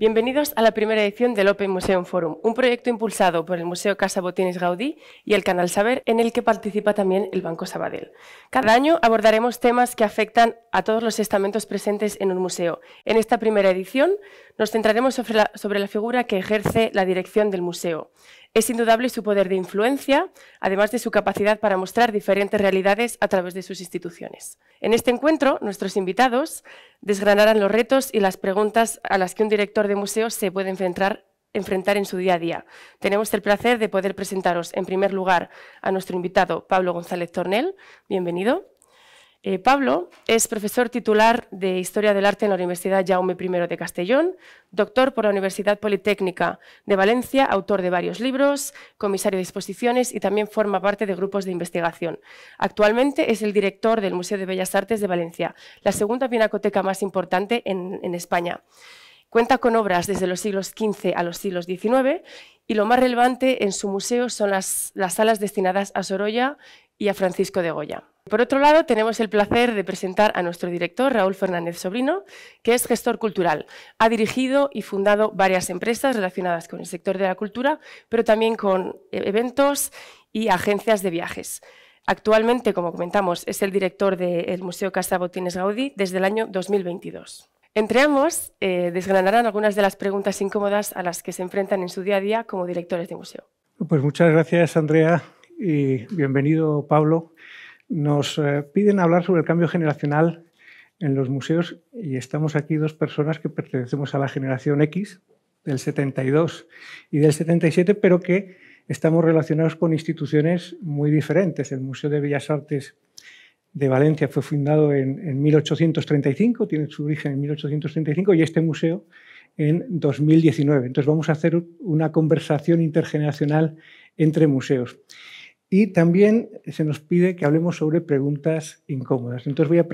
Bienvenidos a la primera edición del Open Museum Forum, un proyecto impulsado por el Museo Casa Botines Gaudí y el Canal Saber, en el que participa también el Banco Sabadell. Cada año abordaremos temas que afectan a todos los estamentos presentes en un museo. En esta primera edición nos centraremos sobre la, sobre la figura que ejerce la dirección del museo. Es indudable su poder de influencia, además de su capacidad para mostrar diferentes realidades a través de sus instituciones. En este encuentro, nuestros invitados desgranarán los retos y las preguntas a las que un director de museo se puede enfrentar enfrentar en su día a día. Tenemos el placer de poder presentaros, en primer lugar, a nuestro invitado Pablo González Tornel. Bienvenido. Eh, Pablo es profesor titular de Historia del Arte en la Universidad Jaume I de Castellón, doctor por la Universidad Politécnica de Valencia, autor de varios libros, comisario de exposiciones y también forma parte de grupos de investigación. Actualmente es el director del Museo de Bellas Artes de Valencia, la segunda pinacoteca más importante en, España. Cuenta con obras desde los siglos XV a los siglos XIX y lo más relevante en su museo son las, las salas destinadas a Sorolla y a Francisco de Goya. Por otro lado, tenemos el placer de presentar a nuestro director, Raúl Fernández Sobrino, que es gestor cultural. Ha dirigido y fundado varias empresas relacionadas con el sector de la cultura, pero también con e-, eventos y agencias de viajes. Actualmente, como comentamos, es el director del Museo Casa Botines Gaudí desde el año 2022. Entre ambos eh, desgranarán algunas de las preguntas incómodas a las que se enfrentan en su día a día como directores de museo. Pues muchas gracias, Andrea, y bienvenido Pablo. Nos eh, piden hablar sobre el cambio generacional en los museos y estamos aquí dos personas que pertenecemos a la generación X del 72 y del 77, pero que estamos relacionados con instituciones muy diferentes. El Museo de Bellas Artes de Valencia fue fundado en, en 1835, tiene su origen en 1835 y este museo en 2019. Entonces vamos a hacer una conversación intergeneracional entre museos. Y también se nos pide que hablemos sobre preguntas incómodas. Entonces voy a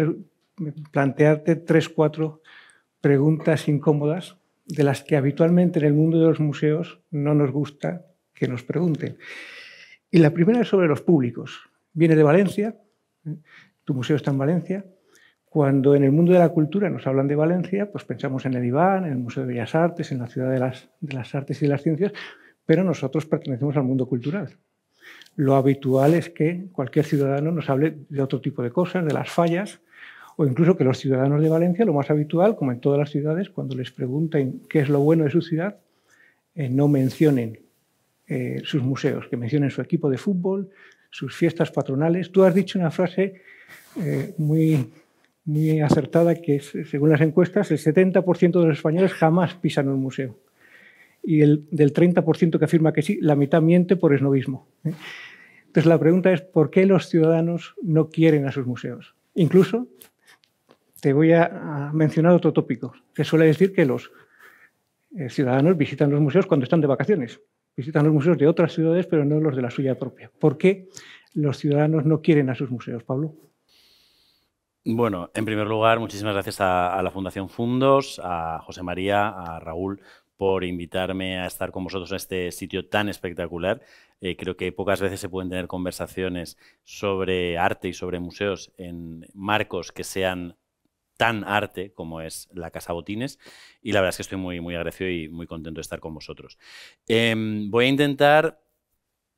plantearte tres, cuatro preguntas incómodas de las que habitualmente en el mundo de los museos no nos gusta que nos pregunten. Y la primera es sobre los públicos. Viene de Valencia, tu museo está en Valencia. Cuando en el mundo de la cultura nos hablan de Valencia, pues pensamos en el Iván, en el Museo de Bellas Artes, en la Ciudad de las, de las Artes y las Ciencias, pero nosotros pertenecemos al mundo cultural lo habitual es que cualquier ciudadano nos hable de otro tipo de cosas, de las fallas, o incluso que los ciudadanos de Valencia, lo más habitual, como en todas las ciudades, cuando les pregunten qué es lo bueno de su ciudad, eh, no mencionen eh, sus museos, que mencionen su equipo de fútbol, sus fiestas patronales. Tú has dicho una frase eh, muy, muy acertada que, según las encuestas, el 70% de los españoles jamás pisan un museo y el, del 30% que afirma que sí, la mitad miente por esnovismo. ¿eh? Entonces la pregunta es, ¿por qué los ciudadanos no quieren a sus museos? Incluso, te voy a mencionar otro tópico. Se suele decir que los eh, ciudadanos visitan los museos cuando están de vacaciones. Visitan los museos de otras ciudades, pero no los de la suya propia. ¿Por qué los ciudadanos no quieren a sus museos, Pablo? Bueno, en primer lugar, muchísimas gracias a, a, la Fundación Fundos, a José María, a Raúl por invitarme a estar con vosotros en este sitio tan espectacular. Eh, creo que pocas veces se pueden tener conversaciones sobre arte y sobre museos en marcos que sean tan arte como es la Casa Botines y la verdad es que estoy muy, muy agradecido y muy contento de estar con vosotros. Em, voy a intentar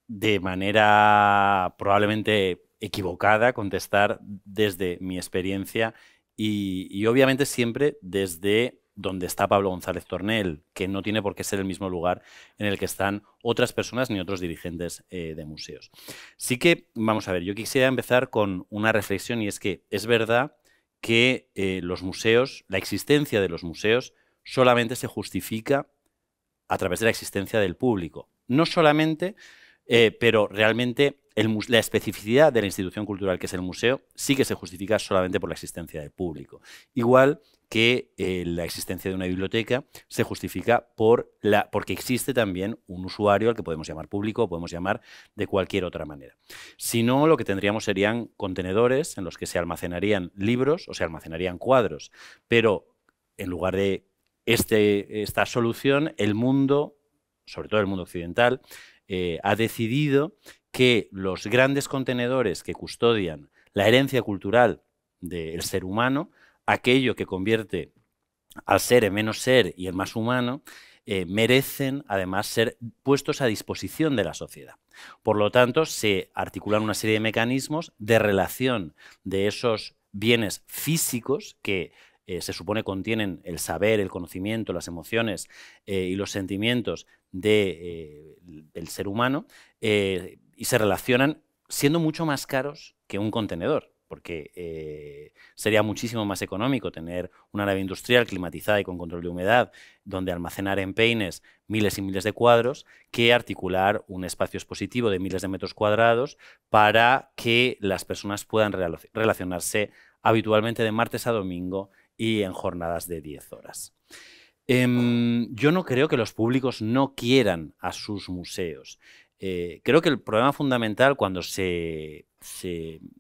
de manera probablemente equivocada contestar desde mi experiencia y obviamente siempre desde donde está Pablo González Tornel, que no tiene por qué ser el mismo lugar en el que están otras personas ni otros dirigentes eh, de museos. Sí que, vamos a ver, yo quisiera empezar con una reflexión y es que es verdad que eh, los museos, la existencia de los museos, solamente se justifica a través de la existencia del público. No solamente, eh, pero realmente la especificidad de la institución cultural que es el museo sí que se justifica solamente por la existencia de público. Igual que eh, la existencia de una biblioteca se justifica por la, porque existe también un usuario al que podemos llamar público o podemos llamar de cualquier otra manera. Si no, lo que tendríamos serían contenedores en los que se almacenarían libros o se almacenarían cuadros, pero en lugar de este, esta solución, el mundo, sobre todo el mundo occidental, eh, ha decidido que los grandes contenedores que custodian la herencia cultural del ser humano, aquello que convierte al ser en menos ser y en más humano, eh, merecen además ser puestos a disposición de la sociedad. Por lo tanto, se articulan una serie de mecanismos de relación de esos bienes físicos que eh, se supone contienen el saber, el conocimiento, las emociones eh, y los sentimientos del ser humano, y se relacionan siendo mucho más caros que un contenedor, porque eh, sería muchísimo más económico tener una nave industrial climatizada y con control de humedad, donde almacenar en peines miles y miles de cuadros, que articular un espacio expositivo de miles de metros cuadrados para que las personas puedan relacionarse habitualmente de martes a domingo y en jornadas de 10 horas. Em, yo no creo que los públicos no quieran a sus museos. Eh, creo que el problema fundamental cuando se,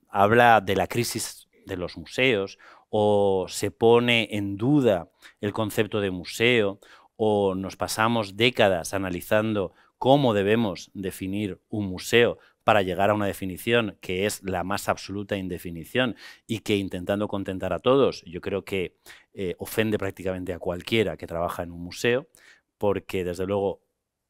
habla de la crisis de los museos o se pone en duda el concepto de museo o nos pasamos décadas analizando cómo debemos definir un museo para llegar a una definición que es la más absoluta indefinición y que intentando contentar a todos, yo creo que eh, ofende prácticamente a cualquiera que trabaja en un museo, porque desde luego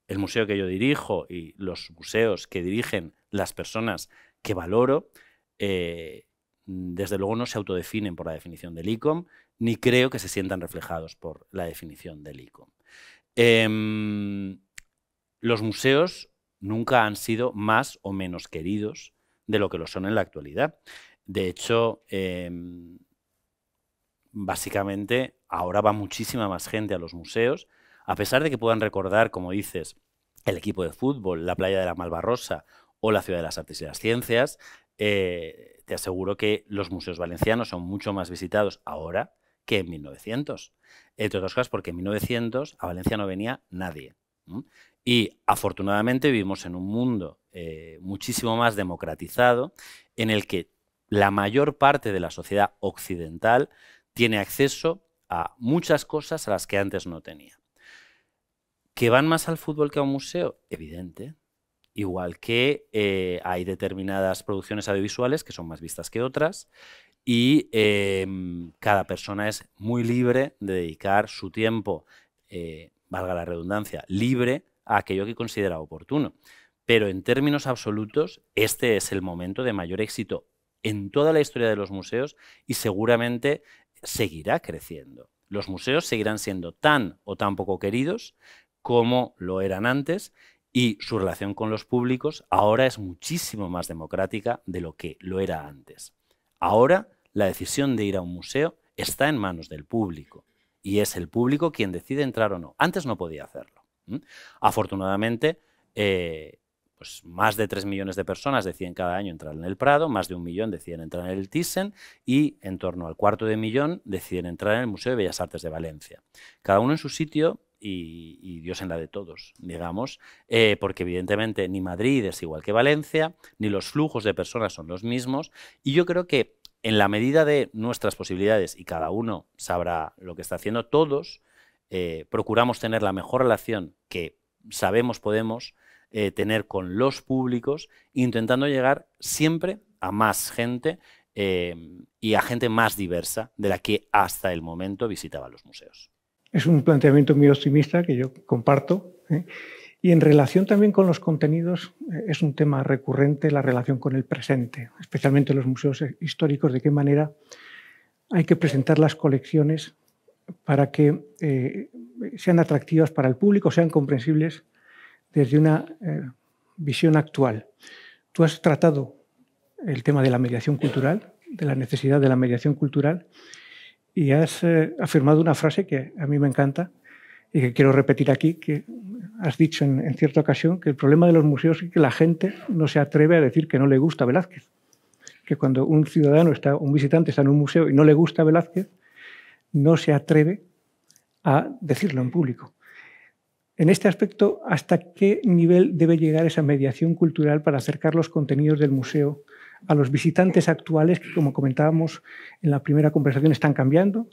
el museo que yo dirijo y los museos que dirigen las personas que valoro, eh, desde luego no se autodefinen por la definición del ICOM, ni creo que se sientan reflejados por la definición del ICOM. Em, los museos nunca han sido más o menos queridos de lo que lo son en la actualidad. De hecho, em, básicamente ahora va muchísima más gente a los museos a pesar de que puedan recordar, como dices, el equipo de fútbol, la playa de la Malvarrosa o la Ciudad de las Artes y las Ciencias, eh, te aseguro que los museos valencianos son mucho más visitados ahora que en 1900. Entre otras cosas porque en 1900 a Valencia no venía nadie. Y afortunadamente vivimos en un mundo eh, muchísimo más democratizado en el que la mayor parte de la sociedad occidental tiene acceso a muchas cosas a las que antes no tenía. ¿Que van más al fútbol que a un museo? Evidente. Igual que eh, hay determinadas producciones audiovisuales que son más vistas que otras y em, cada persona es muy libre de dedicar su tiempo, eh, valga la redundancia, libre a aquello que considera oportuno. Pero en términos absolutos, este es el momento de mayor éxito en toda la historia de los museos y seguramente seguirá creciendo los museos seguirán siendo tan o tan poco queridos como lo eran antes y su relación con los públicos ahora es muchísimo más democrática de lo que lo era antes. Ahora la decisión de ir a un museo está en manos del público y es el público quien decide entrar o no. Antes no podía hacerlo. Afortunadamente, eh, pues más de 3 millones de personas deciden cada año entrar en el Prado, más de un millón deciden entrar en el Thyssen y en torno al cuarto de millón deciden entrar en el Museo de Bellas Artes de Valencia. Cada uno en su sitio y, Dios en la de todos, digamos, eh, porque evidentemente ni Madrid es igual que Valencia, ni los flujos de personas son los mismos, y yo creo que en la medida de nuestras posibilidades, y cada uno sabrá lo que está haciendo, todos eh, procuramos tener la mejor relación que sabemos podemos eh, tener con los públicos, intentando llegar siempre a más gente y a gente más diversa de la que hasta el momento visitaba los museos. Es un planteamiento muy optimista que yo comparto. ¿eh? Y en relación también con los contenidos, eh, es un tema recurrente la relación con el presente, especialmente en los museos históricos, de qué manera hay que presentar las colecciones para que eh, sean atractivas para el público, sean comprensibles desde una visión actual. Tú has tratado el tema de la mediación cultural, de la necesidad de la mediación cultural, y has eh, afirmado una frase que a mí me encanta y que quiero repetir aquí, que has dicho en, en, cierta ocasión que el problema de los museos es que la gente no se atreve a decir que no le gusta Velázquez. Que cuando un ciudadano, está, un visitante está en un museo y no le gusta Velázquez, no se atreve a decirlo en público. En este aspecto, ¿hasta qué nivel debe llegar esa mediación cultural para acercar los contenidos del museo a los visitantes actuales que, como comentábamos en la primera conversación, están cambiando,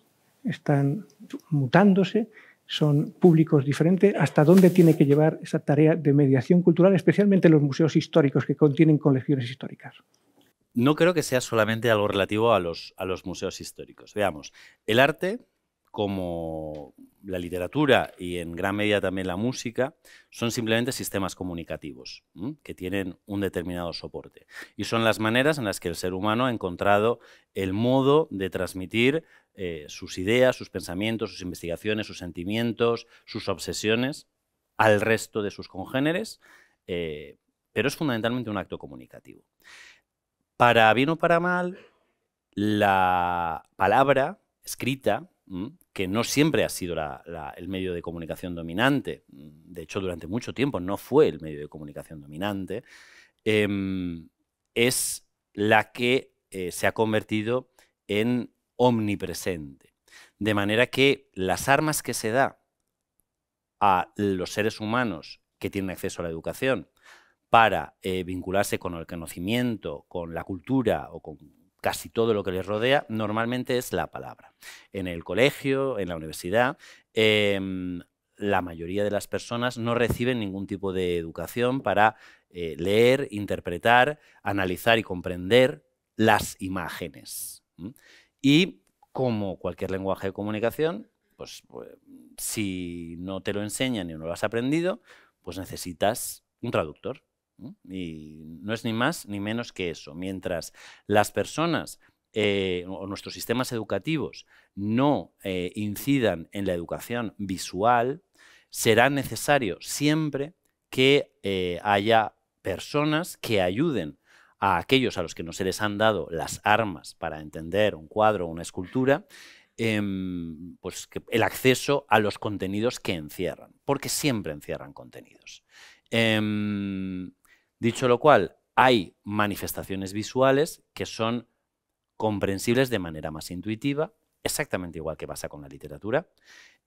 están mutándose, son públicos diferentes, hasta dónde tiene que llevar esa tarea de mediación cultural, especialmente los museos históricos que contienen colecciones históricas. No creo que sea solamente algo relativo a los, a los museos históricos. Veamos, el arte como la literatura y en gran medida también la música, son simplemente sistemas comunicativos que tienen un determinado soporte. Y son las maneras en las que el ser humano ha encontrado el modo de transmitir eh, sus ideas, sus pensamientos, sus investigaciones, sus sentimientos, sus obsesiones al resto de sus congéneres, eh, pero es fundamentalmente un acto comunicativo. Para bien o para mal, la palabra escrita, que no siempre ha sido el medio de comunicación dominante. De hecho, durante mucho tiempo no fue el medio de comunicación dominante. Em, es la que eh, se ha convertido en omnipresente. De manera que las armas que se da a los seres humanos que tienen acceso a la educación para eh, vincularse con el conocimiento, con la cultura o con casi todo lo que les rodea normalmente es la palabra. En el colegio, en la universidad, em, la mayoría de las personas no reciben ningún tipo de educación para eh, leer, interpretar, analizar y comprender las imágenes. Y como cualquier lenguaje de comunicación, pues, pues, si no te lo enseñan y no lo has aprendido, pues necesitas un traductor. Y no es ni más ni menos que eso. Mientras las personas eh, o nuestros sistemas educativos no eh, incidan en la educación visual, será necesario siempre que eh, haya personas que ayuden a aquellos a los que no se les han dado las armas para entender un cuadro o una escultura, em, pues el acceso a los contenidos que encierran, porque siempre encierran contenidos. Em, Dicho lo cual, hay manifestaciones visuales que son comprensibles de manera más intuitiva, exactamente igual que pasa con la literatura,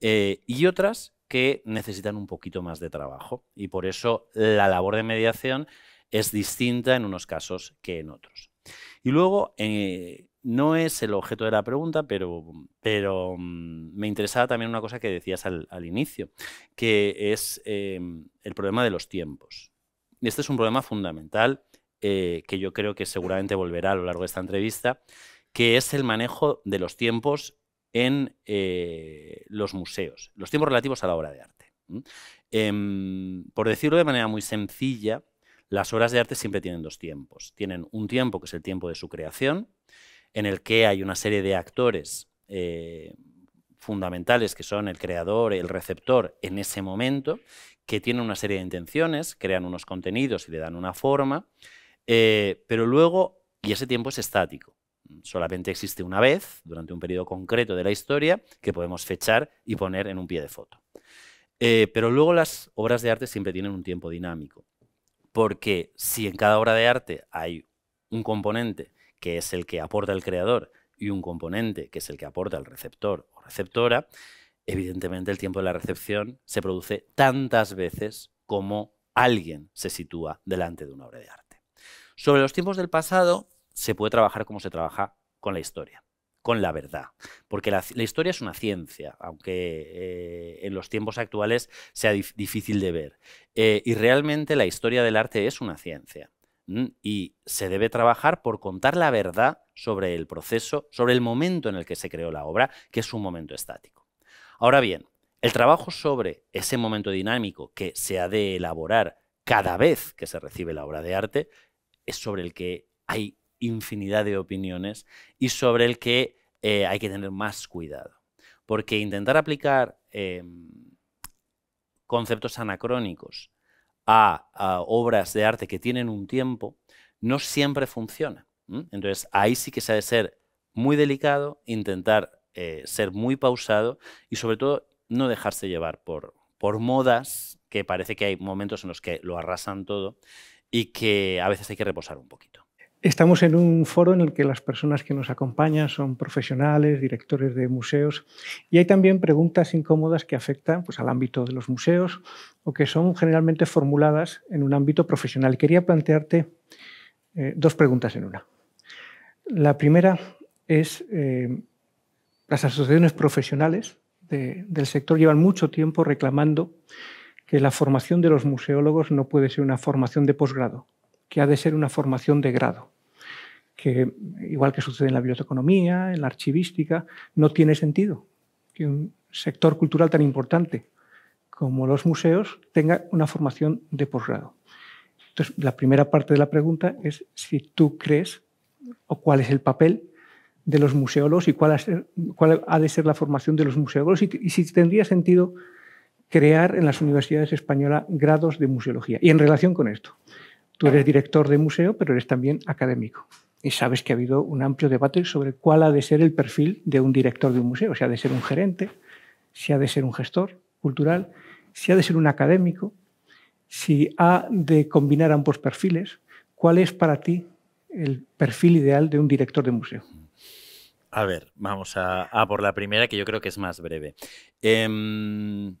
eh, y otras que necesitan un poquito más de trabajo. Y por eso la labor de mediación es distinta en unos casos que en otros. Y luego, eh, no es el objeto de la pregunta, pero, mm, me interesaba también una cosa que decías al, inicio, que es eh, el problema de los tiempos. Y este es un problema fundamental eh, que yo creo que seguramente volverá a lo largo de esta entrevista, que es el manejo de los tiempos en eh, los museos, los tiempos relativos a la obra de arte. Em, por decirlo de manera muy sencilla, las obras de arte siempre tienen dos tiempos. Tienen un tiempo que es el tiempo de su creación, en el que hay una serie de actores eh, fundamentales que son el creador, el receptor en ese momento, que tienen una serie de intenciones, crean unos contenidos y le dan una forma, eh, pero luego, y ese tiempo es estático, solamente existe una vez, durante un periodo concreto de la historia, que podemos fechar y poner en un pie de foto. Eh, pero luego las obras de arte siempre tienen un tiempo dinámico, porque si en cada obra de arte hay un componente que es el que aporta el creador y un componente que es el que aporta el receptor receptora, evidentemente el tiempo de la recepción se produce tantas veces como alguien se sitúa delante de una obra de arte. Sobre los tiempos del pasado se puede trabajar como se trabaja con la historia, con la verdad, porque la, historia es una ciencia, aunque eh, en los tiempos actuales sea difícil de ver. Eh, y realmente la historia del arte es una ciencia. Mm, y se debe trabajar por contar la verdad sobre el proceso, sobre el momento en el que se creó la obra, que es un momento estático. Ahora bien, el trabajo sobre ese momento dinámico que se ha de elaborar cada vez que se recibe la obra de arte es sobre el que hay infinidad de opiniones y sobre el que eh, hay que tener más cuidado. Porque intentar aplicar em, conceptos anacrónicos a, obras de arte que tienen un tiempo, no siempre funciona. Entonces, ahí sí que se ha de ser muy delicado, intentar eh, ser muy pausado y sobre todo no dejarse llevar por, por modas, que parece que hay momentos en los que lo arrasan todo y que a veces hay que reposar un poquito. Estamos en un foro en el que las personas que nos acompañan son profesionales, directores de museos y hay también preguntas incómodas que afectan pues, al ámbito de los museos o que son generalmente formuladas en un ámbito profesional. Quería plantearte eh, dos preguntas en una. La primera es, eh, las asociaciones profesionales del sector llevan mucho tiempo reclamando que la formación de los museólogos no puede ser una formación de posgrado, que ha de ser una formación de grado, que igual que sucede en la biblioteconomía, en la archivística, no tiene sentido que un sector cultural tan importante como los museos tenga una formación de posgrado. Entonces, la primera parte de la pregunta es si tú crees o cuál es el papel de los museólogos y cuál, ha de ser la formación de los museólogos y si tendría sentido crear en las universidades españolas grados de museología. Y en relación con esto, Tú eres director de museo, pero eres también académico. Y sabes que ha habido un amplio debate sobre cuál ha de ser el perfil de un director de un museo. Si ha de ser un gerente, si ha de ser un gestor cultural, si ha de ser un académico, si ha de combinar ambos perfiles. ¿Cuál es para ti el perfil ideal de un director de museo? A ver, vamos a, por la primera, que yo creo que es más breve. Em,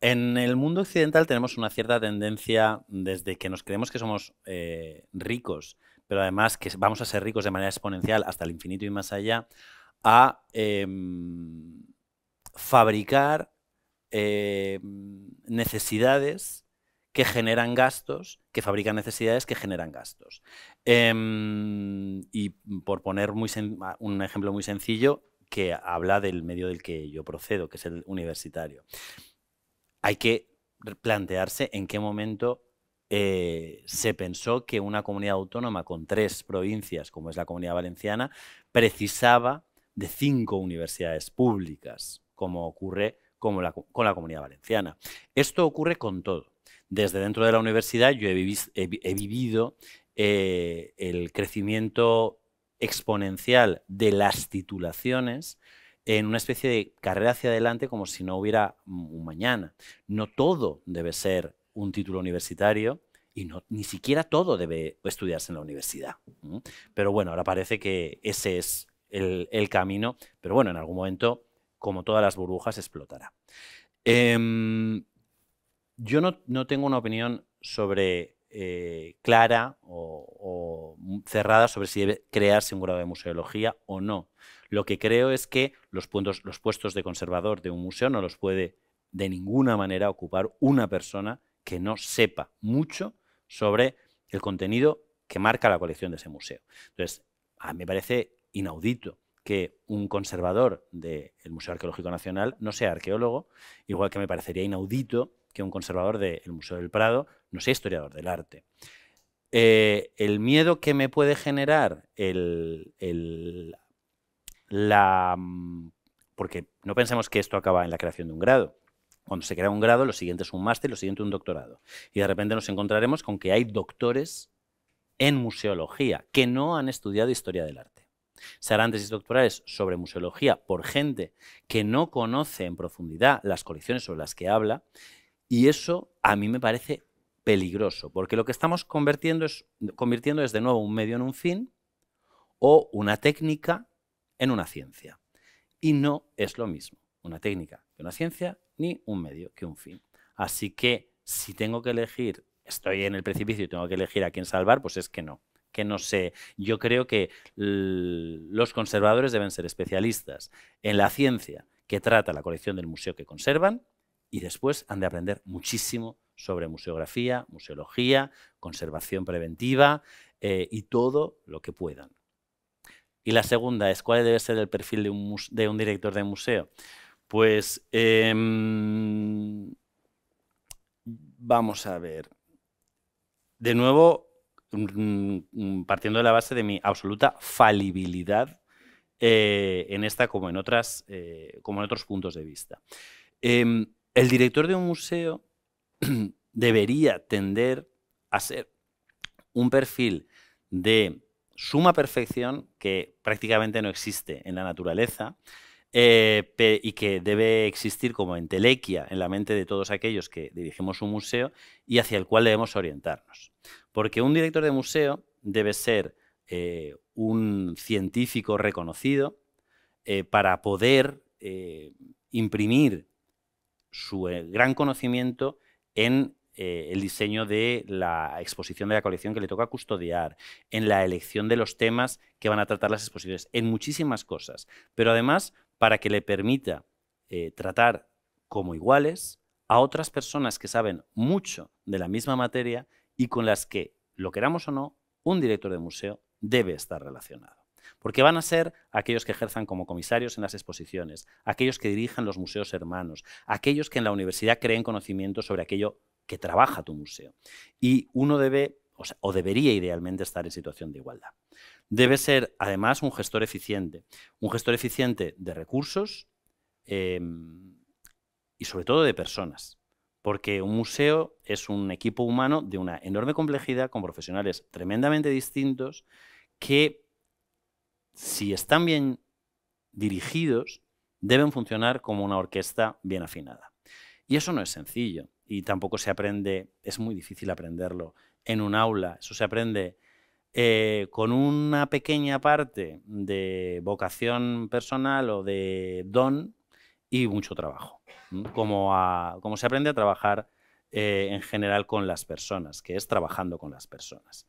En el mundo occidental tenemos una cierta tendencia desde que nos creemos que somos eh, ricos, pero además que vamos a ser ricos de manera exponencial hasta el infinito y más allá, a em, fabricar em, necesidades que generan gastos, que fabrican necesidades que generan gastos. Em, y por poner un ejemplo muy sencillo que habla del medio del que yo procedo, que es el universitario hay que plantearse en qué momento eh, se pensó que una comunidad autónoma con tres provincias, como es la comunidad valenciana, precisaba de cinco universidades públicas, como ocurre con la comunidad valenciana. Esto ocurre con todo. Desde dentro de la universidad yo he, vivido eh, el crecimiento exponencial de las titulaciones, en una especie de carrera hacia adelante como si no hubiera un mañana. No todo debe ser un título universitario y ni siquiera todo debe estudiarse en la universidad. Pero bueno, ahora parece que ese es el, camino, pero bueno, en algún momento, como todas las burbujas, explotará. Em, yo no, no tengo una opinión sobre eh, clara o, cerrada sobre si debe crearse un grado de museología o no. Lo que creo es que los, puestos de conservador de un museo no los puede de ninguna manera ocupar una persona que no sepa mucho sobre el contenido que marca la colección de ese museo. Entonces, a mí me parece inaudito que un conservador del Museo Arqueológico Nacional no sea arqueólogo, igual que me parecería inaudito que un conservador del Museo del Prado no sea historiador del arte. Eh, el miedo que me puede generar el, la... Mm, porque no pensemos que esto acaba en la creación de un grado. Cuando se crea un grado, lo siguiente es un máster, lo siguiente un doctorado. Y de repente nos encontraremos con que hay doctores en museología que no han estudiado historia del arte. Se harán tesis doctorales sobre museología por gente que no conoce en profundidad las colecciones sobre las que habla y eso a mí me parece peligroso, porque lo que estamos convirtiendo es, convirtiendo es de nuevo un medio en un fin o una técnica en una ciencia. Y no es lo mismo una técnica que una ciencia ni un medio que un fin. Así que si tengo que elegir, estoy en el precipicio y tengo que elegir a quién salvar, pues es que no, que no sé. Yo creo que los conservadores deben ser especialistas en la ciencia que trata la colección del museo que conservan y después han de aprender muchísimo sobre museografía, museología, conservación preventiva eh, y todo lo que puedan. Y la segunda es, ¿cuál debe ser el perfil de un, director de museo? Pues em, vamos a ver. De nuevo, mm, mm, partiendo de la base de mi absoluta falibilidad eh, en esta como en, otras, eh, como en otros puntos de vista. Em, el director de un museo debería tender a ser un perfil de suma perfección que prácticamente no existe en la naturaleza eh, y que debe existir como entelequia en la mente de todos aquellos que dirigimos un museo y hacia el cual debemos orientarnos. Porque un director de museo debe ser eh, un científico reconocido eh, para poder imprimir su eh, gran conocimiento en eh, el diseño de la exposición de la colección que le toca custodiar, en la elección de los temas que van a tratar las exposiciones, en muchísimas cosas. Pero además, para que le permita eh, tratar como iguales a otras personas que saben mucho de la misma materia y con las que, lo queramos o no, un director de museo debe estar relacionado porque van a ser aquellos que ejerzan como comisarios en las exposiciones, aquellos que dirijan los museos hermanos, aquellos que en la universidad creen conocimiento sobre aquello que trabaja tu museo. Y uno debe, o, debería idealmente estar en situación de igualdad. Debe ser, además, un gestor eficiente, un gestor eficiente de recursos em, y sobre todo de personas porque un museo es un equipo humano de una enorme complejidad, con profesionales tremendamente distintos, que si están bien dirigidos, deben funcionar como una orquesta bien afinada. Y eso no es sencillo y tampoco se aprende, es muy difícil aprenderlo en un aula, eso se aprende eh, con una pequeña parte de vocación personal o de don y mucho trabajo, como, se aprende a trabajar eh, en general con las personas, que es trabajando con las personas.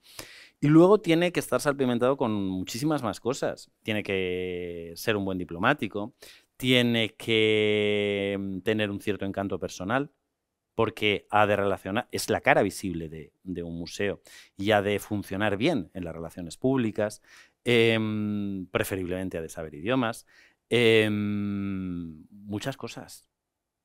Y luego tiene que estar salpimentado con muchísimas más cosas. Tiene que ser un buen diplomático, tiene que mm, tener un cierto encanto personal, porque ha de relacionar, es la cara visible de, un museo y ha de funcionar bien en las relaciones públicas, em, preferiblemente ha de saber idiomas, em, muchas cosas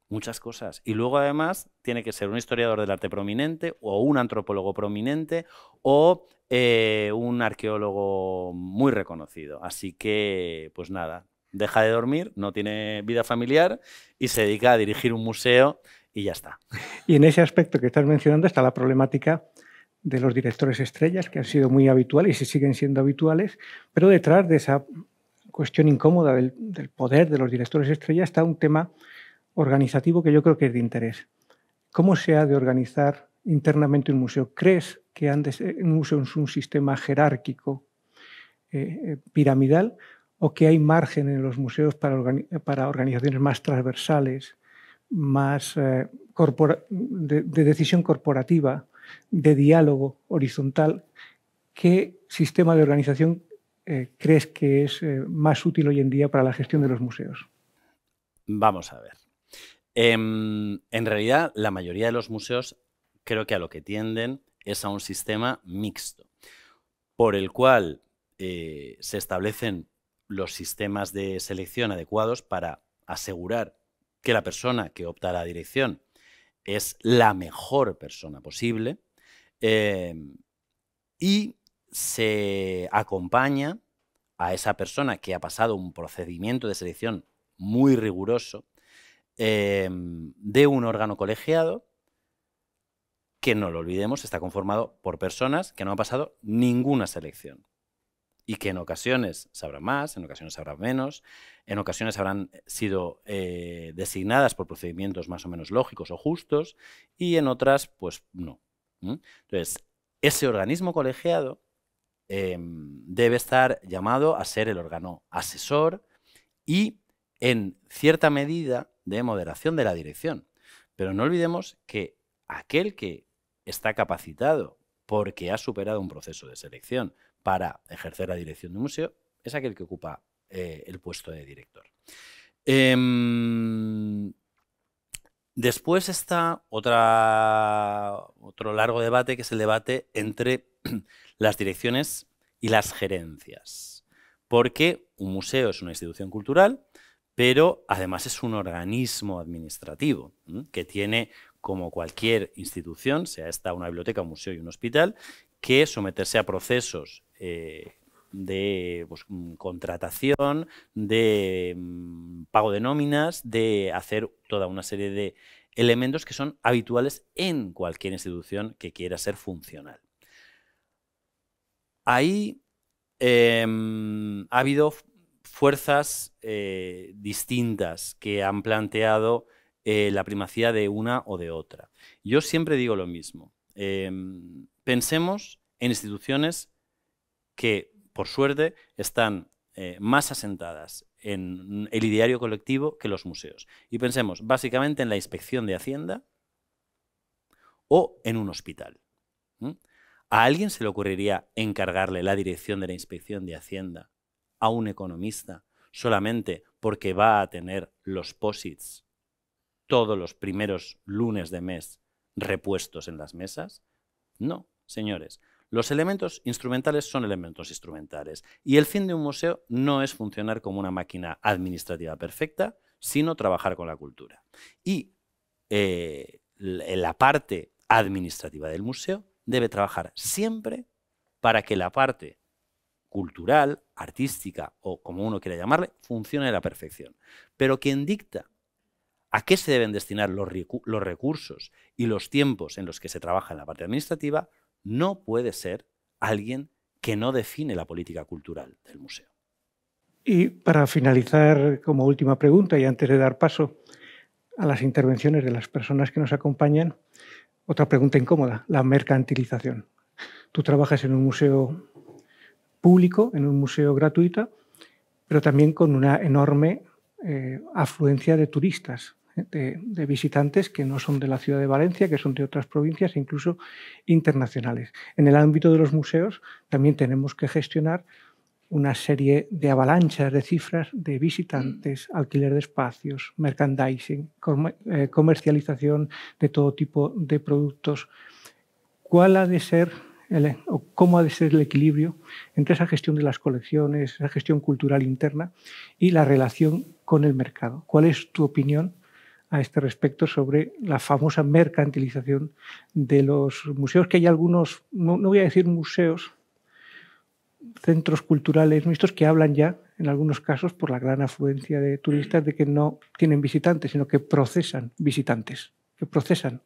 muchas cosas. Y luego además tiene que ser un historiador del arte prominente o un antropólogo prominente o eh, un arqueólogo muy reconocido. Así que, pues nada, deja de dormir, no tiene vida familiar y se dedica a dirigir un museo y ya está. Y en ese aspecto que estás mencionando está la problemática de los directores estrellas, que han sido muy habituales y siguen siendo habituales, pero detrás de esa cuestión incómoda del poder de los directores estrellas está un tema organizativo que yo creo que es de interés. ¿Cómo se ha de organizar internamente un museo? ¿Crees que un museo es un sistema jerárquico, eh, eh, piramidal, o que hay margen en los museos para, organizaciones más transversales, más eh, de, decisión corporativa, de diálogo horizontal? ¿Qué sistema de organización crees que es más útil hoy en día para la gestión de los museos? Vamos a ver. Em, en realidad, la mayoría de los museos creo que a lo que tienden es a un sistema mixto, por el cual eh, se establecen los sistemas de selección adecuados para asegurar que la persona que opta a la dirección es la mejor persona posible em, y se acompaña a esa persona que ha pasado un procedimiento de selección muy riguroso Em, de un órgano colegiado que, no lo olvidemos, está conformado por personas que no han pasado ninguna selección y que en ocasiones sabrán más, en ocasiones sabrán menos, en ocasiones habrán eh, sido eh, designadas por procedimientos más o menos lógicos o justos y en otras, pues no. Entonces, ese organismo colegiado em, debe estar llamado a ser el órgano asesor y, en cierta medida, de moderación de la dirección. Pero no olvidemos que aquel que está capacitado porque ha superado un proceso de selección para ejercer la dirección de un museo es aquel que ocupa eh, el puesto de director. Em, después está otro largo debate que es el debate entre las direcciones y las gerencias. Porque un museo es una institución cultural pero además es un organismo administrativo que tiene, como cualquier institución, sea esta una biblioteca, un museo y un hospital, que someterse a procesos eh, de pues, mm, contratación, de mm, pago de nóminas, de hacer toda una serie de elementos que son habituales en cualquier institución que quiera ser funcional. Ahí em, ha habido fuerzas eh, distintas que han planteado eh, la primacía de una o de otra. Yo siempre digo lo mismo. Em, pensemos en instituciones que, por suerte, están eh, más asentadas en el ideario colectivo que los museos. Y pensemos básicamente en la inspección de Hacienda o en un hospital. ¿A alguien se le ocurriría encargarle la dirección de la inspección de Hacienda a un economista solamente porque va a tener los posits todos los primeros lunes de mes repuestos en las mesas? No, señores. Los elementos instrumentales son elementos instrumentales y el fin de un museo no es funcionar como una máquina administrativa perfecta, sino trabajar con la cultura. Y eh, la parte administrativa del museo debe trabajar siempre para que la parte cultural, artística o como uno quiera llamarle, funciona a la perfección. Pero quien dicta a qué se deben destinar los, los recursos y los tiempos en los que se trabaja en la parte administrativa no puede ser alguien que no define la política cultural del museo. Y para finalizar, como última pregunta y antes de dar paso a las intervenciones de las personas que nos acompañan, otra pregunta incómoda, la mercantilización. Tú trabajas en un museo público, en un museo gratuito, pero también con una enorme eh, afluencia de turistas, eh, de, visitantes que no son de la ciudad de Valencia, que son de otras provincias e incluso internacionales. En el ámbito de los museos también tenemos que gestionar una serie de avalanchas de cifras de visitantes, mm. alquiler de espacios, merchandising, eh, comercialización de todo tipo de productos. ¿Cuál ha de ser o cómo ha de ser el equilibrio entre esa gestión de las colecciones, esa gestión cultural interna y la relación con el mercado. ¿Cuál es tu opinión a este respecto sobre la famosa mercantilización de los museos? Que hay algunos, no, voy a decir museos, centros culturales mixtos que hablan ya, en algunos casos, por la gran afluencia de turistas, de que no tienen visitantes, sino que procesan visitantes, que procesan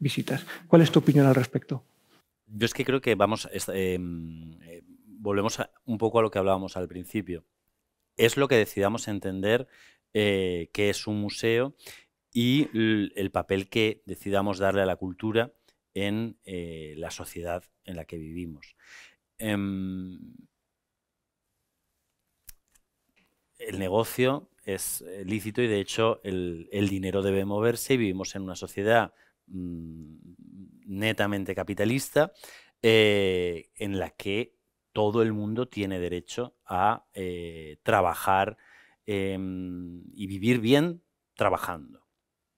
visitas. ¿Cuál es tu opinión al respecto? Yo es que creo que vamos, em, eh, volvemos un poco a lo que hablábamos al principio. Es lo que decidamos entender eh, que es un museo y el papel que decidamos darle a la cultura en eh, la sociedad en la que vivimos. Em, el negocio es eh, lícito y de hecho el dinero debe moverse y vivimos en una sociedad mm, netamente capitalista, eh, en la que todo el mundo tiene derecho a eh, trabajar em, y vivir bien trabajando.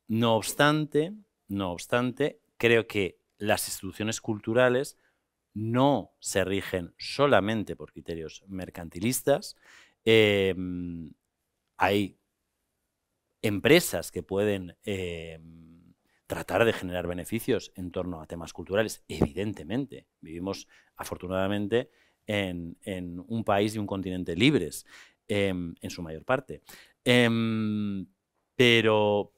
No obstante, no obstante, creo que las instituciones culturales no se rigen solamente por criterios mercantilistas. Em, hay empresas que pueden em, tratar de generar beneficios en torno a temas culturales, evidentemente. Vivimos, afortunadamente, en, un país y un continente libres, em, en su mayor parte. Em, pero,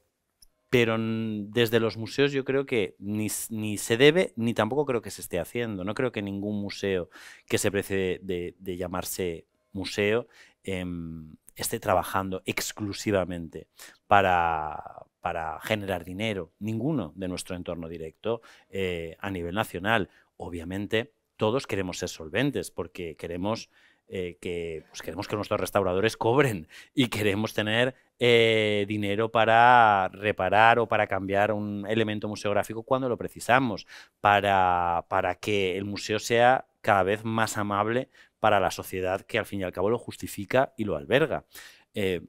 pero desde los museos yo creo que ni, se debe, ni tampoco creo que se esté haciendo. No creo que ningún museo que se precie de, llamarse museo em, esté trabajando exclusivamente para, para generar dinero, ninguno de nuestro entorno directo eh, a nivel nacional. Obviamente, todos queremos ser solventes porque queremos, eh, que, pues, queremos que nuestros restauradores cobren y queremos tener eh, dinero para reparar o para cambiar un elemento museográfico cuando lo precisamos, para, para que el museo sea cada vez más amable para la sociedad que al fin y al cabo lo justifica y lo alberga. Eh,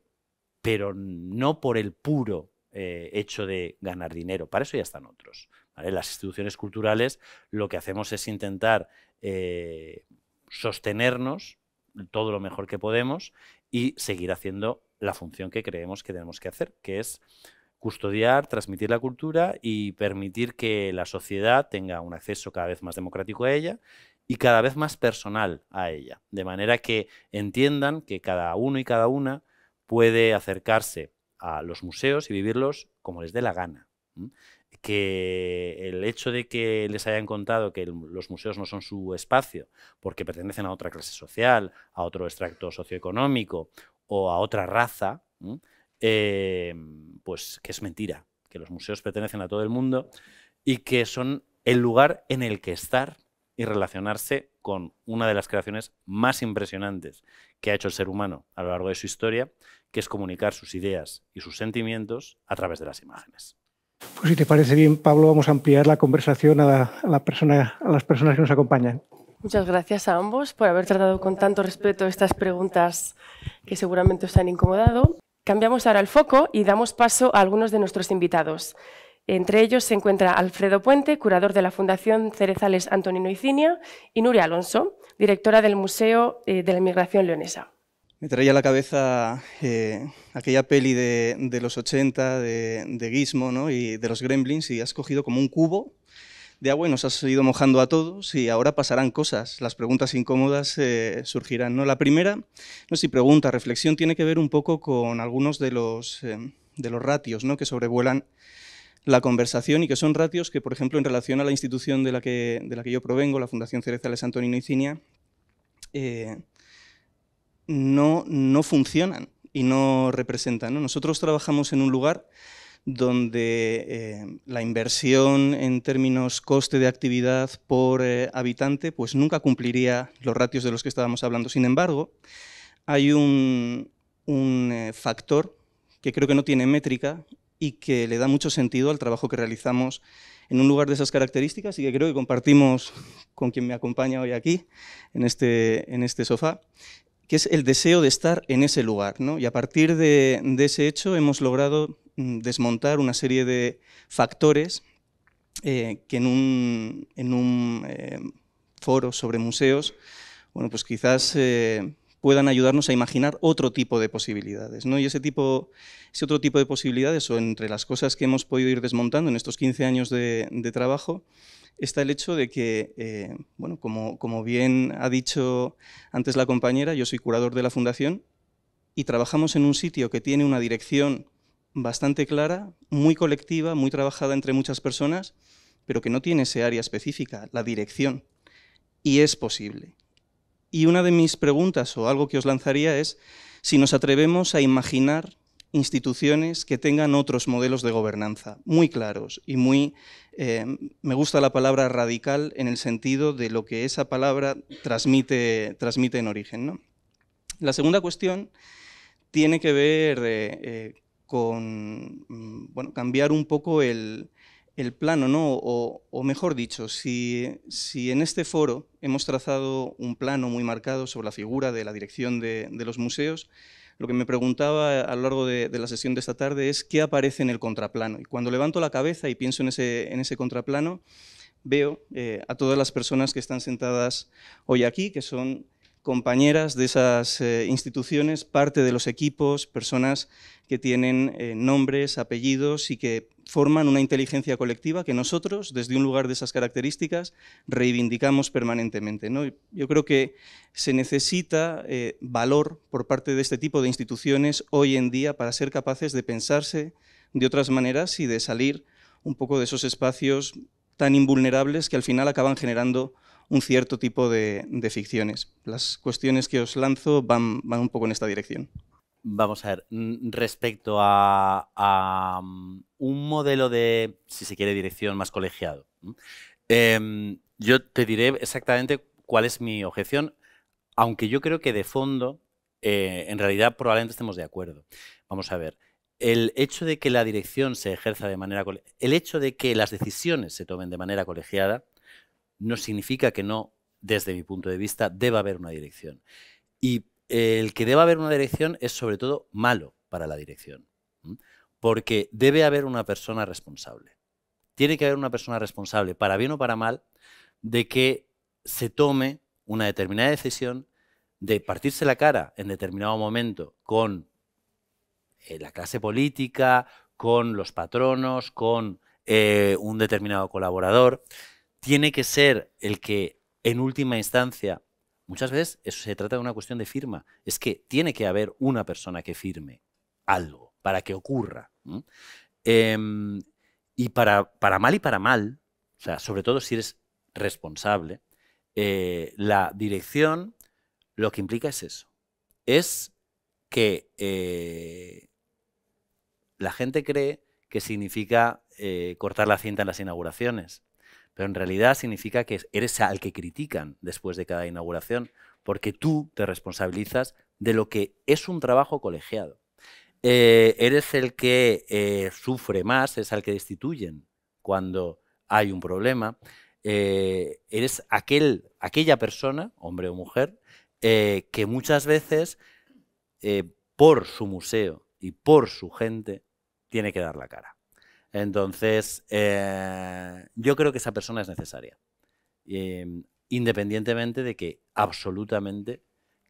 pero no por el puro eh, hecho de ganar dinero, para eso ya están otros. ¿vale? Las instituciones culturales lo que hacemos es intentar eh, sostenernos todo lo mejor que podemos y seguir haciendo la función que creemos que tenemos que hacer, que es custodiar, transmitir la cultura y permitir que la sociedad tenga un acceso cada vez más democrático a ella y cada vez más personal a ella, de manera que entiendan que cada uno y cada una puede acercarse a los museos y vivirlos como les dé la gana. Que el hecho de que les hayan contado que los museos no son su espacio porque pertenecen a otra clase social, a otro extracto socioeconómico o a otra raza, em, pues que es mentira, que los museos pertenecen a todo el mundo y que son el lugar en el que estar y relacionarse con una de las creaciones más impresionantes que ha hecho el ser humano a lo largo de su historia, que es comunicar sus ideas y sus sentimientos a través de las imágenes. Pues si te parece bien, Pablo, vamos a ampliar la conversación a, a las personas que nos acompañan. Muchas gracias a ambos por haber tratado con tanto respeto estas preguntas que seguramente os han incomodado. Cambiamos ahora el foco y damos paso a algunos de nuestros invitados. Entre ellos se encuentra Alfredo Puente, curador de la Fundación Cerezales Antonino Icinia, y Nuria Alonso, directora del Museo eh, de la Inmigración Leonesa. Me traía a la cabeza eh, aquella peli de, los 80, de, de Gizmo ¿no? y de los Gremlins, y has cogido como un cubo de agua y nos has ido mojando a todos y ahora pasarán cosas, las preguntas incómodas eh, surgirán. ¿no? La primera, no sé si pregunta, reflexión, tiene que ver un poco con algunos de los, de los ratios ¿no? que sobrevuelan la conversación y que son ratios que, por ejemplo, en relación a la institución de la que, de la que yo provengo, la Fundación Cerezales Antonino y Cinia, eh, no, no funcionan y no representan. Nosotros trabajamos en un lugar donde eh, la inversión en términos coste de actividad por eh, habitante pues nunca cumpliría los ratios de los que estábamos hablando. Sin embargo, hay un, un factor que creo que no tiene métrica y que le da mucho sentido al trabajo que realizamos en un lugar de esas características y que creo que compartimos con quien me acompaña hoy aquí, en este, en este sofá, que es el deseo de estar en ese lugar. Y a partir de, ese hecho hemos logrado mm, desmontar una serie de factores eh, que en un, en un eh, foro sobre museos, bueno, pues quizás eh, puedan ayudarnos a imaginar otro tipo de posibilidades. ¿no? Y ese, tipo, ese otro tipo de posibilidades, o entre las cosas que hemos podido ir desmontando en estos 15 años de, trabajo, está el hecho de que, eh, bueno, como, como bien ha dicho antes la compañera, yo soy curador de la Fundación y trabajamos en un sitio que tiene una dirección bastante clara, muy colectiva, muy trabajada entre muchas personas, pero que no tiene ese área específica, la dirección. Y es posible. Y una de mis preguntas o algo que os lanzaría es si nos atrevemos a imaginar instituciones que tengan otros modelos de gobernanza, muy claros y muy, eh, me gusta la palabra radical en el sentido de lo que esa palabra transmite, transmite en origen. La segunda cuestión tiene que ver eh, eh, con mm, bueno, cambiar un poco el, el plano, ¿no? o, mejor dicho, si, en este foro hemos trazado un plano muy marcado sobre la figura de la dirección de, los museos, lo que me preguntaba a lo largo de, la sesión de esta tarde es qué aparece en el contraplano. Y cuando levanto la cabeza y pienso en ese, contraplano, veo eh, a todas las personas que están sentadas hoy aquí, que son compañeras de esas eh, instituciones, parte de los equipos, personas que tienen eh, nombres, apellidos y que forman una inteligencia colectiva que nosotros, desde un lugar de esas características, reivindicamos permanentemente. Yo creo que se necesita eh, valor por parte de este tipo de instituciones hoy en día para ser capaces de pensarse de otras maneras y de salir un poco de esos espacios tan invulnerables que al final acaban generando un cierto tipo de, ficciones. Las cuestiones que os lanzo van un poco en esta dirección. Vamos a ver, mm, respecto a, mm, un modelo de, si se quiere, dirección más colegiado, em, yo te diré exactamente cuál es mi objeción, aunque yo creo que de fondo, eh, en realidad, probablemente estemos de acuerdo. Vamos a ver, el hecho de que la dirección se ejerza de manera el hecho de que las decisiones se tomen de manera colegiada, no significa que no, desde mi punto de vista, deba haber una dirección. Y el que deba haber una dirección es sobre todo malo para la dirección, porque debe haber una persona responsable. Tiene que haber una persona responsable, para bien o para mal, de que se tome una determinada decisión de partirse la cara en determinado momento con eh, la clase política, con los patronos, con eh, un determinado colaborador, tiene que ser el que en última instancia Muchas veces eso se trata de una cuestión de firma. Es que tiene que haber una persona que firme algo para que ocurra. Em, y para, para, mal y para mal, o sea, sobre todo si eres responsable, eh, la dirección lo que implica es eso. Es que eh, la gente cree que significa eh, cortar la cinta en las inauguraciones pero en realidad significa que eres al que critican después de cada inauguración, porque tú te responsabilizas de lo que es un trabajo colegiado. Eh, eres el que eh, sufre más, es al que destituyen cuando hay un problema. Eh, eres aquel, aquella persona, hombre o mujer, que muchas veces por su museo y por su gente tiene que dar la cara. Entonces, eh, yo creo que esa persona es necesaria. Em, independientemente de que absolutamente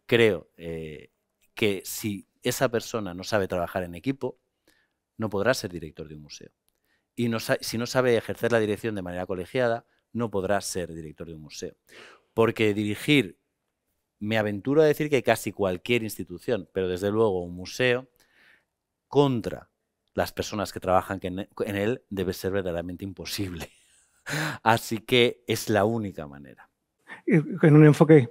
creo eh, que si esa persona no sabe trabajar en equipo, no podrá ser director de un museo. Y si no sabe ejercer la dirección de manera colegiada, no podrá ser director de un museo. Porque dirigir, me aventuro a decir que casi cualquier institución, pero desde luego un museo, contra las personas que trabajan en él debe ser verdaderamente imposible. Así que es la única manera. En un enfoque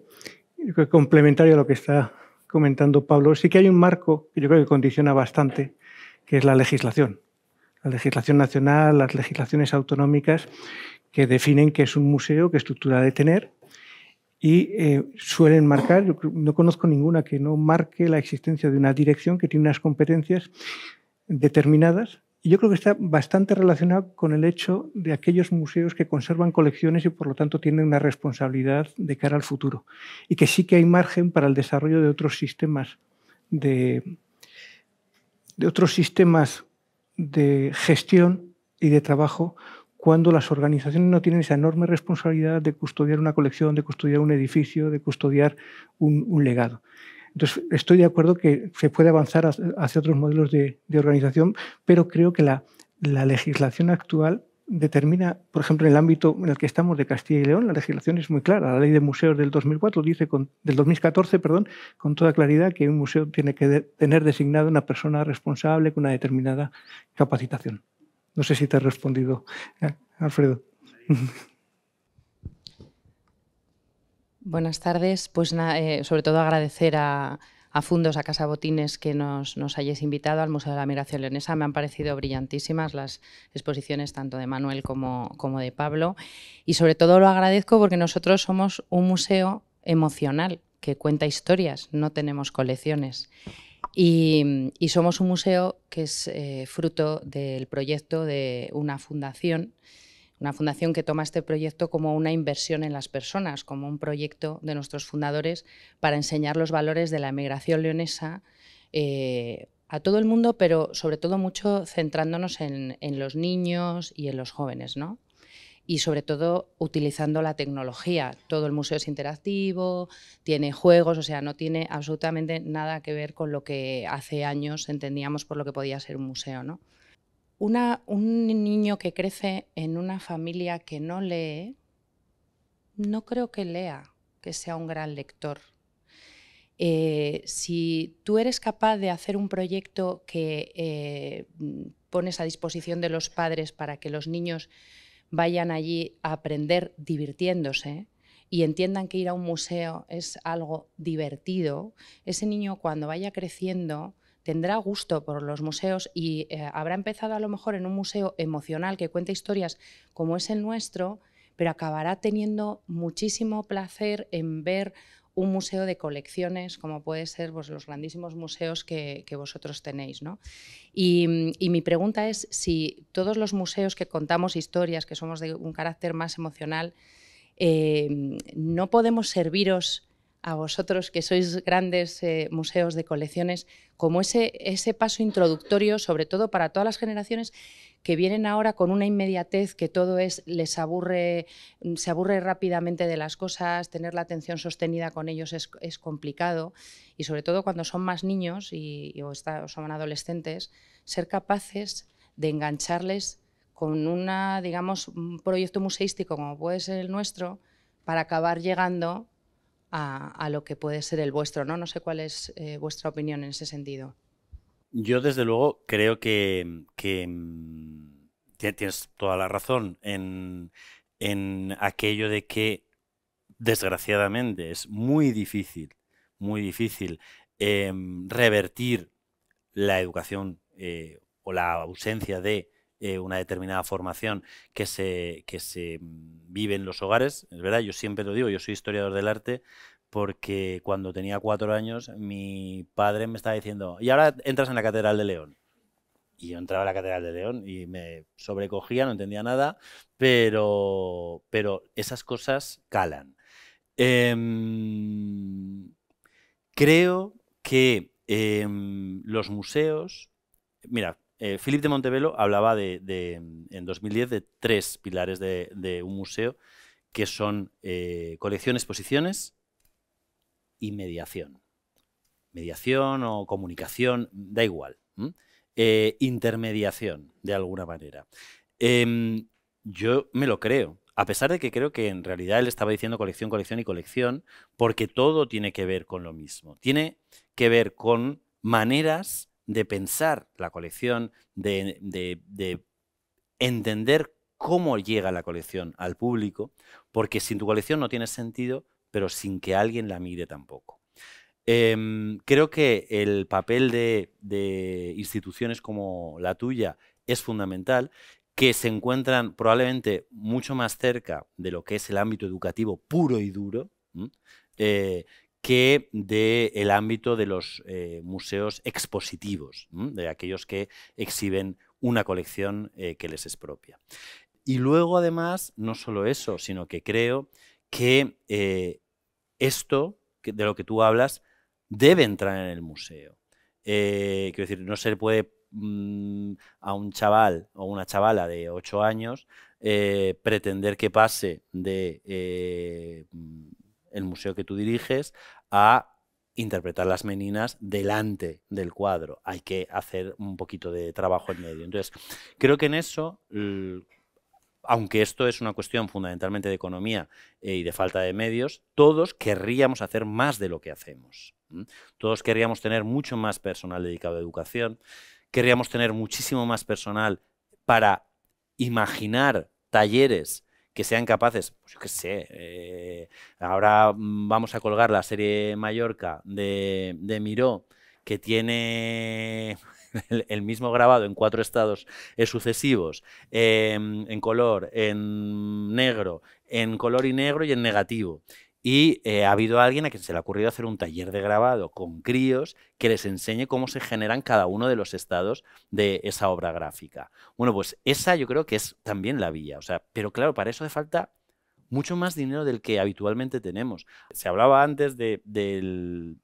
complementario a lo que está comentando Pablo, sí que hay un marco que yo creo que condiciona bastante, que es la legislación. La legislación nacional, las legislaciones autonómicas que definen qué es un museo, qué estructura debe tener y eh, suelen marcar, yo no conozco ninguna que no marque la existencia de una dirección que tiene unas competencias determinadas. Y yo creo que está bastante relacionado con el hecho de aquellos museos que conservan colecciones y por lo tanto tienen una responsabilidad de cara al futuro. Y que sí que hay margen para el desarrollo de otros sistemas de, otros sistemas de gestión y de trabajo cuando las organizaciones no tienen esa enorme responsabilidad de custodiar una colección, de custodiar un edificio, de custodiar un legado. Entonces, estoy de acuerdo que se puede avanzar hacia otros modelos de, organización, pero creo que la, legislación actual determina, por ejemplo, en el ámbito en el que estamos de Castilla y León, la legislación es muy clara. La ley de museos del 2004 dice, con, del 2014, perdón, con toda claridad que un museo tiene que tener designada una persona responsable con una determinada capacitación. No sé si te he respondido, eh, Alfredo. Buenas tardes. Pues eh, sobre todo agradecer a, Fundos, a Casa Botines, que nos, hayáis invitado al Museo de la Migración Leonesa. Me han parecido brillantísimas las exposiciones tanto de Manuel como, de Pablo. Y sobre todo lo agradezco porque nosotros somos un museo emocional que cuenta historias, no tenemos colecciones. Y, somos un museo que es eh, fruto del proyecto de una fundación una fundación que toma este proyecto como una inversión en las personas, como un proyecto de nuestros fundadores para enseñar los valores de la emigración leonesa eh, a todo el mundo, pero sobre todo mucho centrándonos en, en los niños y en los jóvenes, ¿no? Y sobre todo utilizando la tecnología. Todo el museo es interactivo, tiene juegos, o sea, no tiene absolutamente nada que ver con lo que hace años entendíamos por lo que podía ser un museo, ¿no? un niño que crece en una familia que no lee, no creo que lea, que sea un gran lector. Eh, si tú eres capaz de hacer un proyecto que eh, pones a disposición de los padres para que los niños vayan allí a aprender divirtiéndose y entiendan que ir a un museo es algo divertido, ese niño cuando vaya creciendo tendrá gusto por los museos y eh, habrá empezado a lo mejor en un museo emocional que cuenta historias como es el nuestro, pero acabará teniendo muchísimo placer en ver un museo de colecciones, como puede ser pues, los grandísimos museos que, vosotros tenéis. ¿no? Y, mi pregunta es si todos los museos que contamos historias, que somos de un carácter más emocional, eh, no podemos serviros a vosotros que sois grandes eh, museos de colecciones, como ese, ese paso introductorio, sobre todo para todas las generaciones que vienen ahora con una inmediatez que todo es les aburre, mm, se aburre rápidamente de las cosas, tener la atención sostenida con ellos es, complicado y sobre todo cuando son más niños y, o, son adolescentes, ser capaces de engancharles con una, digamos, un proyecto museístico como puede ser el nuestro para acabar llegando a, lo que puede ser el vuestro, ¿no? No sé cuál es eh, vuestra opinión en ese sentido. Yo, desde luego, creo que, mm, tienes toda la razón en, aquello de que, desgraciadamente, es muy difícil, muy difícil em, revertir la educación eh, o la ausencia de eh, una determinada formación que se, se mm, vive en los hogares. Es verdad, yo siempre lo digo, yo soy historiador del arte porque cuando tenía cuatro años mi padre me estaba diciendo, y ahora entras en la Catedral de León. Y yo entraba a la Catedral de León y me sobrecogía, no entendía nada, pero, pero esas cosas calan. Em, creo que em, los museos, mira, eh, Philip de Montebello hablaba de, mm, en 2010 de tres pilares de, un museo, que son eh, colección, exposiciones y mediación. Mediación o comunicación, da igual. Eh, intermediación, de alguna manera. Em, yo me lo creo, a pesar de que creo que en realidad él estaba diciendo colección, colección y colección, porque todo tiene que ver con lo mismo. Tiene que ver con maneras de pensar la colección, de, entender cómo llega la colección al público, porque sin tu colección no tiene sentido, pero sin que alguien la mire tampoco. Em, creo que el papel de, instituciones como la tuya es fundamental, que se encuentran probablemente mucho más cerca de lo que es el ámbito educativo puro y duro, que del ámbito de los eh, museos expositivos, de aquellos que exhiben una colección eh, que les es propia. Y luego, además, no solo eso, sino que creo que eh, esto de lo que tú hablas debe entrar en el museo. quiero decir, no se le puede mm, a un chaval o una chavala de ocho años pretender que pase de el museo que tú diriges, a interpretar las meninas delante del cuadro. Hay que hacer un poquito de trabajo en medio. Entonces, creo que en eso, aunque esto es una cuestión fundamentalmente de economía eh, y de falta de medios, todos querríamos hacer más de lo que hacemos. Todos querríamos tener mucho más personal dedicado a educación, querríamos tener muchísimo más personal para imaginar talleres que sean capaces, pues yo qué sé, eh, ahora mm, vamos a colgar la serie Mallorca de, de Miró, que tiene el, mismo grabado en cuatro estados sucesivos, eh, en color, en negro, en color y negro y en negativo. Y eh, ha habido alguien a quien se le ha ocurrido hacer un taller de grabado con críos que les enseñe cómo se generan cada uno de los estados de esa obra gráfica. Bueno, pues esa yo creo que es también la vía. O sea, pero claro, para eso hace falta mucho más dinero del que habitualmente tenemos. Se hablaba antes del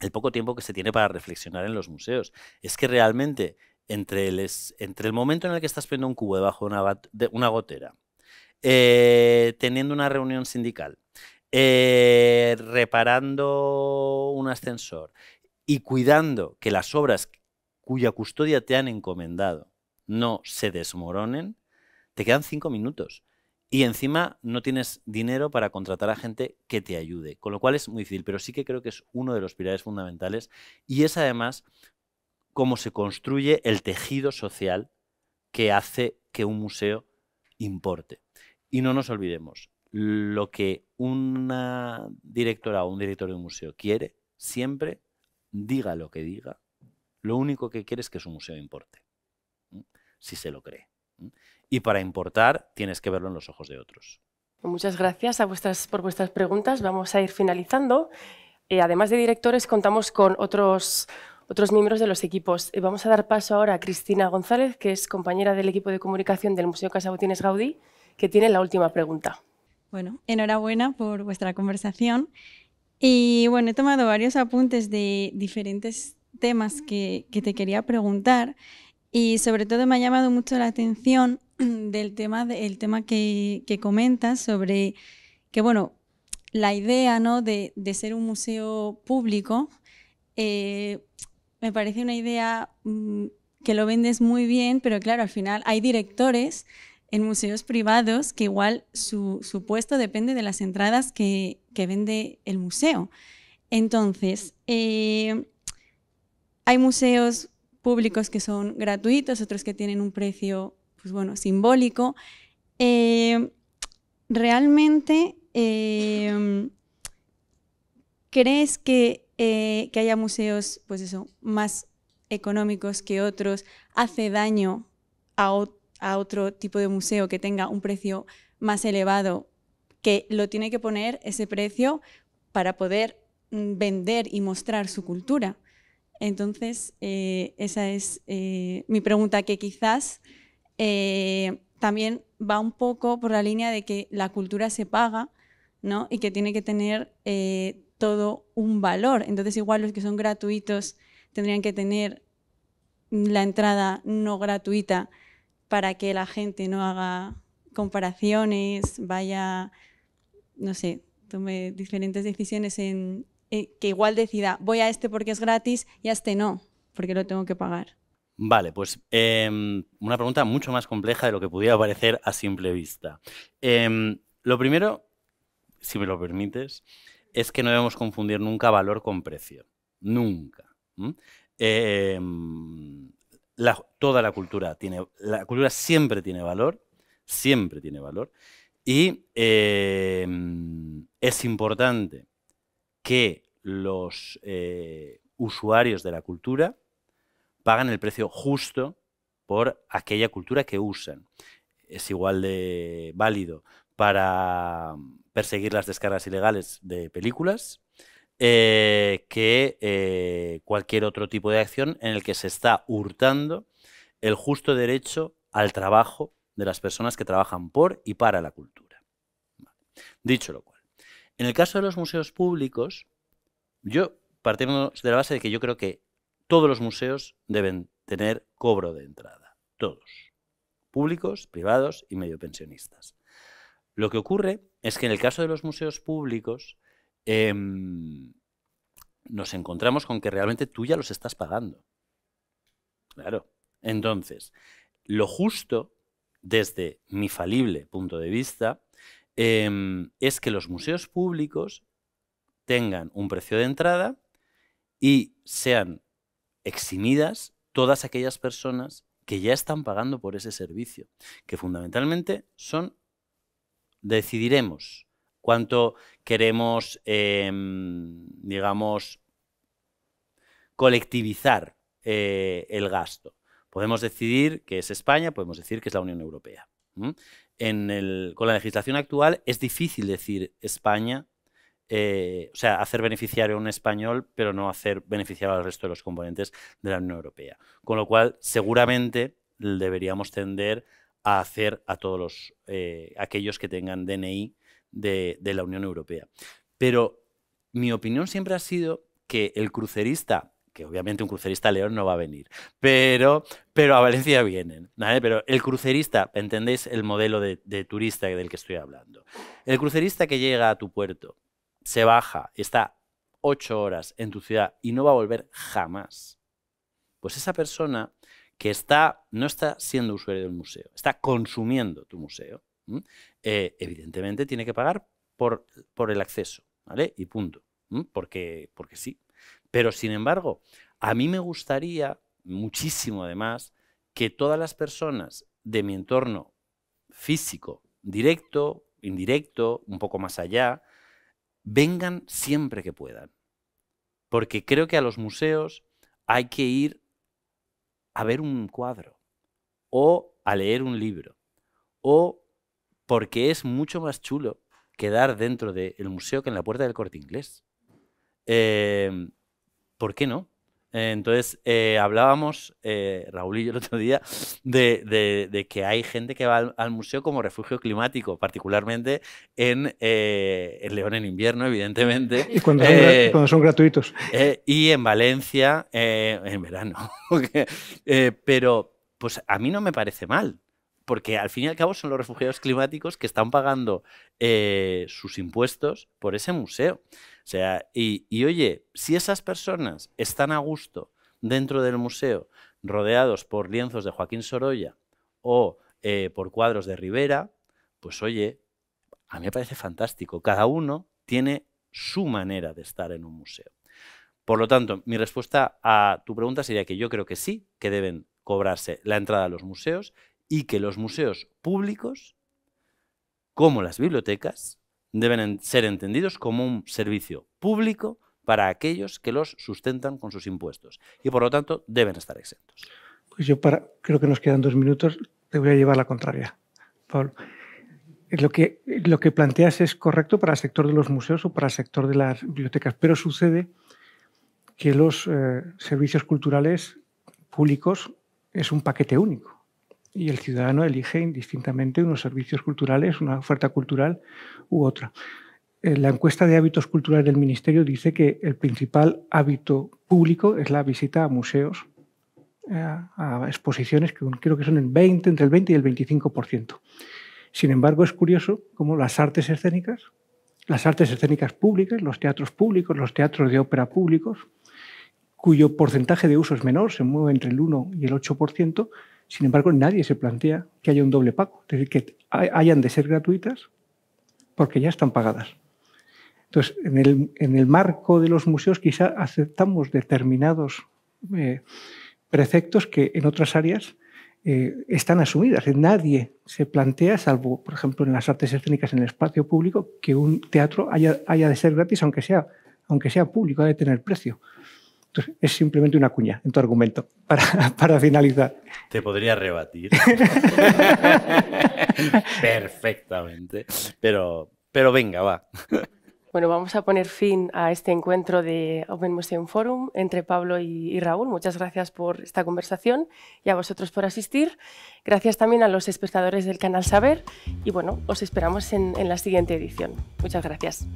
el poco tiempo que se tiene para reflexionar en los museos. Es que realmente entre el, entre el momento en el que estás poniendo un cubo debajo de una, gotera, eh, teniendo una reunión sindical, eh, reparando un ascensor y cuidando que las obras cuya custodia te han encomendado no se desmoronen, te quedan cinco minutos. Y encima no tienes dinero para contratar a gente que te ayude, con lo cual es muy difícil, pero sí que creo que es uno de los pilares fundamentales y es además cómo se construye el tejido social que hace que un museo importe. Y no nos olvidemos, lo que una directora o un director de un museo quiere, siempre diga lo que diga, lo único que quiere es que su museo importe, si se lo cree. Y para importar tienes que verlo en los ojos de otros. Pues muchas gracias a por vuestras preguntas. Vamos a ir finalizando. Eh, además de directores, contamos con otros, otros miembros de los equipos. Eh, vamos a dar paso ahora a Cristina González, que es compañera del equipo de comunicación del Museo Casa Botines Gaudí, que tiene la última pregunta. Bueno, enhorabuena por vuestra conversación. Y bueno, he tomado varios apuntes de diferentes temas que, te quería preguntar y sobre todo me ha llamado mucho la atención del tema, el tema que, comentas sobre que, bueno, la idea ¿no? de, ser un museo público eh, me parece una idea mm, que lo vendes muy bien, pero claro, al final hay directores en museos privados que igual su, puesto depende de las entradas que, vende el museo. Entonces, eh, hay museos públicos que son gratuitos, otros que tienen un precio, pues bueno, simbólico. Eh, realmente, em, ¿crees que, eh, que haya museos, pues eso, más económicos que otros, hace daño a otros? a otro tipo de museo que tenga un precio más elevado, que lo tiene que poner ese precio para poder mm, vender y mostrar su cultura. Entonces, eh, esa es eh, mi pregunta, que quizás eh, también va un poco por la línea de que la cultura se paga ¿no? y que tiene que tener todo un valor. Entonces, igual los que son gratuitos tendrían que tener la entrada no gratuita para que la gente no haga comparaciones, vaya, no sé, tome diferentes decisiones en, eh, que igual decida, voy a este porque es gratis y a este no, porque lo tengo que pagar. Vale, pues em, una pregunta mucho más compleja de lo que pudiera parecer a simple vista. Em, lo primero, si me lo permites, es que no debemos confundir nunca valor con precio. Nunca toda la cultura tiene, la cultura siempre tiene valor, siempre tiene valor, y eh, es importante que los eh, usuarios de la cultura pagan el precio justo por aquella cultura que usan. Es igual de válido para perseguir las descargas ilegales de películas, eh, que eh, cualquier otro tipo de acción en el que se está hurtando el justo derecho al trabajo de las personas que trabajan por y para la cultura. Dicho lo cual, en el caso de los museos públicos, yo partimos de la base de que yo creo que todos los museos deben tener cobro de entrada, todos, públicos, privados y medio pensionistas. Lo que ocurre es que en el caso de los museos públicos, Em, nos encontramos con que realmente tú ya los estás pagando. Claro. Entonces, lo justo, desde mi falible punto de vista, em, es que los museos públicos tengan un precio de entrada y sean eximidas todas aquellas personas que ya están pagando por ese servicio, que fundamentalmente son, decidiremos cuánto queremos, em, digamos, colectivizar eh, el gasto. Podemos decidir que es España, podemos decir que es la Unión Europea. con la legislación actual es difícil decir España, eh, o sea, hacer beneficiario a un español, pero no hacer beneficiar al resto de los componentes de la Unión Europea. Con lo cual, seguramente deberíamos tender a hacer a todos eh, aquellos que tengan DNI de, la Unión Europea. Pero mi opinión siempre ha sido que el crucerista que obviamente un crucerista León no va a venir, pero, pero a Valencia vienen. Pero el crucerista, ¿entendéis el modelo de, de, turista del que estoy hablando? El crucerista que llega a tu puerto, se baja, está ocho horas en tu ciudad y no va a volver jamás. Pues esa persona que está, no está siendo usuario del museo, está consumiendo tu museo. Eh, evidentemente tiene que pagar por, por el acceso, ¿vale? Y punto. Porque, porque sí. Pero sin embargo, a mí me gustaría muchísimo además que todas las personas de mi entorno físico, directo, indirecto, un poco más allá, vengan siempre que puedan. Porque creo que a los museos hay que ir a ver un cuadro, o a leer un libro, o porque es mucho más chulo quedar dentro del museo que en la puerta del corte inglés. Eh, ¿Por qué no? entonces, eh, hablábamos, eh, Raúl y yo el otro día, de, que hay gente que va al, museo como refugio climático, particularmente en León en invierno, evidentemente. Y cuando son, cuando son gratuitos. y en Valencia en verano. pero, pues a mí no me parece mal porque al fin y al cabo son los refugiados climáticos que están pagando eh, sus impuestos por ese museo. O sea, y, oye, si esas personas están a gusto dentro del museo, rodeados por lienzos de Joaquín Sorolla o eh, por cuadros de Rivera, pues oye, a mí me parece fantástico. Cada uno tiene su manera de estar en un museo. Por lo tanto, mi respuesta a tu pregunta sería que yo creo que sí, que deben cobrarse la entrada a los museos y que los museos públicos, como las bibliotecas, deben ser entendidos como un servicio público para aquellos que los sustentan con sus impuestos y por lo tanto deben estar exentos. Pues yo para, creo que nos quedan dos minutos, te voy a llevar la contraria, Lo que, planteas es correcto para el sector de los museos o para el sector de las bibliotecas, pero sucede que los eh, servicios culturales públicos es un paquete único y el ciudadano elige indistintamente unos servicios culturales, una oferta cultural u otra. Eh, la encuesta de hábitos culturales del Ministerio dice que el principal hábito público es la visita a museos, eh, a exposiciones, que creo que son el 20, entre el 20 y el 25%. Sin embargo, es curioso cómo las artes escénicas, las artes escénicas públicas, los teatros públicos, los teatros de ópera públicos, cuyo porcentaje de uso es menor, se mueve entre el 1 y el 8%, sin embargo, nadie se plantea que haya un doble pago, es decir, que hayan de ser gratuitas porque ya están pagadas. Entonces, en el, marco de los museos quizá aceptamos determinados eh, preceptos que en otras áreas eh, están asumidas. Nadie se plantea, salvo, por ejemplo, en las artes escénicas en el espacio público, que un teatro haya, de ser gratis, aunque sea, aunque sea público, ha de tener precio es simplemente una cuña en tu argumento, para, para finalizar. Te podría rebatir. Perfectamente. Pero, pero venga, va. Bueno, vamos a poner fin a este encuentro de Open Museum Forum entre Pablo y, Raúl. Muchas gracias por esta conversación y a vosotros por asistir. Gracias también a los espectadores del canal Saber y bueno, os esperamos en, en la siguiente edición. Muchas gracias.